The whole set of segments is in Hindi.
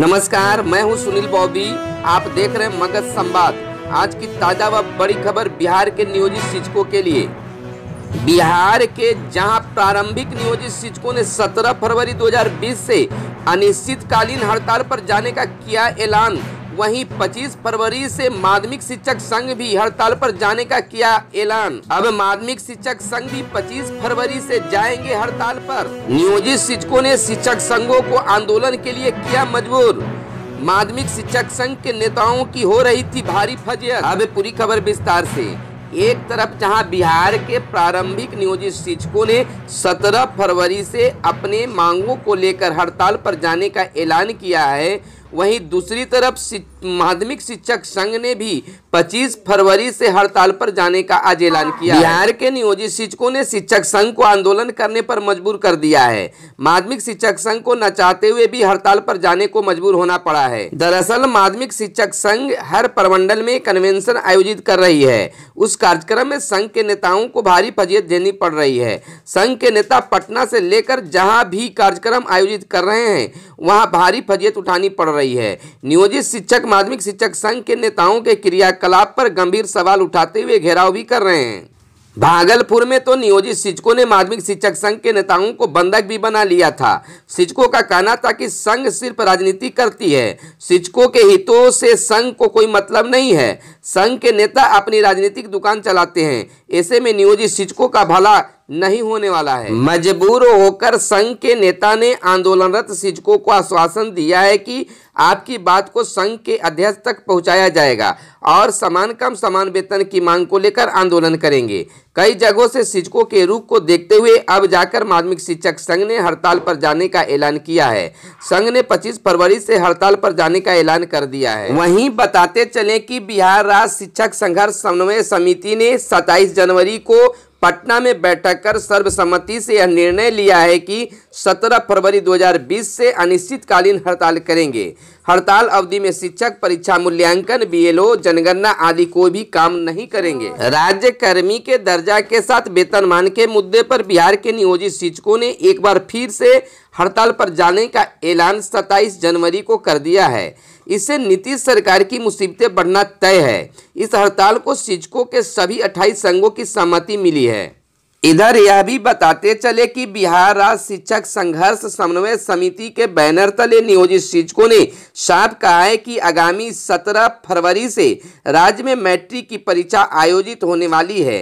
नमस्कार मैं हूं सुनील बॉबी आप देख रहे हैं मगध संवाद आज की ताजा व बड़ी खबर बिहार के नियोजित शिक्षकों के लिए बिहार के जहां प्रारंभिक नियोजित शिक्षकों ने 17 फरवरी 2020 से अनिश्चितकालीन हड़ताल पर जाने का किया ऐलान वहीं 25 फरवरी से माध्यमिक शिक्षक संघ भी हड़ताल पर जाने का किया ऐलान अब माध्यमिक शिक्षक संघ भी 25 फरवरी से जाएंगे हड़ताल पर नियोजित शिक्षकों ने शिक्षक संघों को आंदोलन के लिए किया मजबूर माध्यमिक शिक्षक संघ के नेताओं की हो रही थी भारी फजियत अब पूरी खबर विस्तार ऐसी एक तरफ जहां बिहार के प्रारंभिक नियोजित शिक्षकों ने 17 फरवरी से अपने मांगों को लेकर हड़ताल पर जाने का ऐलान किया है वहीं दूसरी तरफ माध्यमिक शिक्षक संघ ने भी 25 फरवरी से हड़ताल पर जाने का आज ऐलान किया बिहार के नियोजित शिक्षकों ने शिक्षक संघ को आंदोलन करने पर मजबूर कर दिया है माध्यमिक शिक्षक संघ को न चाहते हुए भी हड़ताल पर जाने को मजबूर होना पड़ा है दरअसल माध्यमिक शिक्षक संघ हर प्रमंडल में कन्वेंशन आयोजित कर रही है उस कार्यक्रम में संघ के नेताओं को भारी फजियत देनी पड़ रही है संघ के नेता पटना से लेकर जहाँ भी कार्यक्रम आयोजित कर रहे हैं वहाँ भारी फजियत उठानी पड़ रही है नियोजित शिक्षक माध्यमिक शिक्षक संघ के नेताओं के क्रियाकलाप पर गंभीर सवाल उठाते हुए घेराव भी कर रहे हैं भागलपुर में तो नियोजित शिक्षकों ने माध्यमिक शिक्षक संघ के नेताओं को बंधक भी बना लिया था शिक्षकों का कहना था कि संघ सिर्फ राजनीति करती है शिक्षकों के हितों से संघ को कोई मतलब नहीं है संघ के नेता अपनी राजनीतिक दुकान चलाते हैं ऐसे में नियोजित शिक्षकों का भला नहीं होने वाला है मजबूर होकर संघ के नेता ने आंदोलनरत शिक्षकों को आश्वासन दिया है कि आपकी बात को संघ के अध्यक्ष तक पहुंचाया जाएगा और समान कम समान वेतन की मांग को लेकर आंदोलन करेंगे कई जगहों से शिक्षकों के रूप को देखते हुए अब जाकर माध्यमिक शिक्षक संघ ने हड़ताल पर जाने का ऐलान किया है संघ ने 25 फरवरी से हड़ताल पर जाने का ऐलान कर दिया है वहीं बताते चले कि बिहार राज्य शिक्षक संघर्ष समन्वय समिति ने 27 जनवरी को पटना में बैठक कर सर्वसम्मति से यह निर्णय लिया है कि 17 फरवरी 2020 से अनिश्चितकालीन हड़ताल करेंगे हड़ताल अवधि में शिक्षक परीक्षा मूल्यांकन बीएलओ जनगणना आदि कोई भी काम नहीं करेंगे राज्य कर्मी के दर्जा के साथ वेतनमान के मुद्दे पर बिहार के नियोजित शिक्षकों ने एक बार फिर से हड़ताल पर जाने का ऐलान 27 जनवरी को कर दिया है इससे नीतीश सरकार की मुसीबतें बढ़ना तय है इस हड़ताल को शिक्षकों के सभी अट्ठाईस संघों की सहमति मिली है इधर यह भी बताते चले कि बिहार राज्य शिक्षक संघर्ष समन्वय समिति के बैनर तले नियोजित शिक्षकों ने साफ कहा है कि आगामी 17 फरवरी से राज्य में मैट्रिक की परीक्षा आयोजित होने वाली है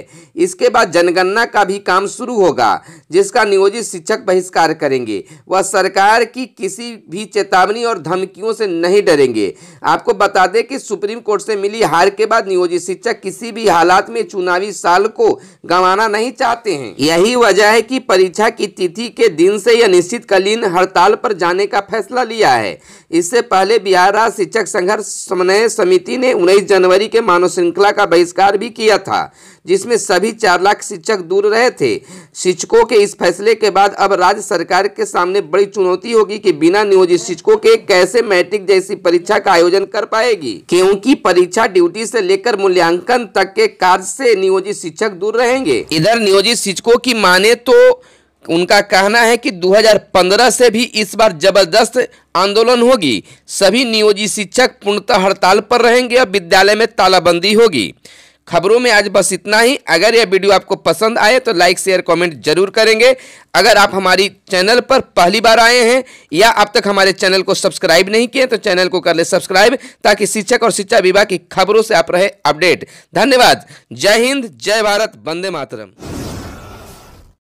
इसके बाद जनगणना का भी काम शुरू होगा जिसका नियोजित शिक्षक बहिष्कार करेंगे वह सरकार की किसी भी चेतावनी और धमकियों से नहीं डरेंगे आपको बता दें कि सुप्रीम कोर्ट से मिली हार के बाद नियोजित शिक्षक किसी भी हालात में चुनावी साल को गंवाना नहीं चाहते जाते हैं यही वजह है कि परीक्षा की तिथि के दिन से यह निश्चितकालीन हड़ताल पर जाने का फैसला लिया है इससे पहले बिहार राज्य शिक्षक संघर्ष समन्वय समिति ने उन्नीस जनवरी के मानव श्रृंखला का बहिष्कार भी किया था जिसमें सभी चार लाख शिक्षक दूर रहे थे शिक्षकों के इस फैसले के बाद अब राज्य सरकार के सामने बड़ी चुनौती होगी कि बिना नियोजित शिक्षकों के कैसे मैट्रिक जैसी परीक्षा का आयोजन कर पाएगी क्योंकि परीक्षा ड्यूटी से लेकर मूल्यांकन तक के कार्य से नियोजित शिक्षक दूर रहेंगे इधर नियोजित इस चीज़ को माने तो उनका कहना है कि 2015 से भी इस बार जबरदस्त आंदोलन होगी सभी नियोजित शिक्षक पूर्णतः हड़ताल पर रहेंगे और विद्यालय में तालाबंदी होगी खबरों में आज बस इतना ही अगर यह वीडियो आपको पसंद आए तो लाइक शेयर कमेंट जरूर करेंगे अगर आप हमारी चैनल पर पहली बार आए हैं या अब तक हमारे चैनल को सब्सक्राइब नहीं किए तो चैनल को कर ले सब्सक्राइब ताकि शिक्षक और शिक्षा विभाग की खबरों से आप रहे अपडेट धन्यवाद जय हिंद जय भारत वंदे मातरम